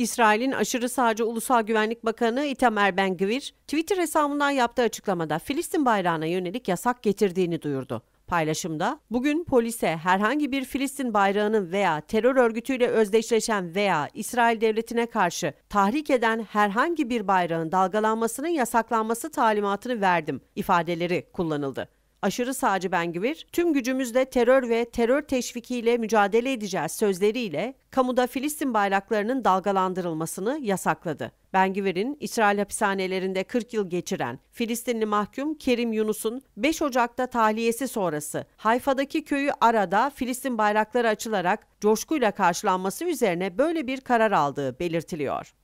İsrail'in aşırı sağcı Ulusal Güvenlik Bakanı Itamar Ben-Gvir, Twitter hesabından yaptığı açıklamada Filistin bayrağına yönelik yasak getirdiğini duyurdu. Paylaşımda, bugün polise herhangi bir Filistin bayrağının veya terör örgütüyle özdeşleşen veya İsrail devletine karşı tahrik eden herhangi bir bayrağın dalgalanmasının yasaklanması talimatını verdim ifadeleri kullanıldı aşırı sağcı Bengivir, tüm gücümüzle terör ve terör teşvikiyle mücadele edeceğiz sözleriyle kamuda Filistin bayraklarının dalgalandırılmasını yasakladı. Bengivir'in İsrail hapishanelerinde 40 yıl geçiren Filistinli mahkum Kerim Yunus'un 5 Ocak'ta tahliyesi sonrası Hayfa'daki köyü Arada Filistin bayrakları açılarak coşkuyla karşılanması üzerine böyle bir karar aldığı belirtiliyor.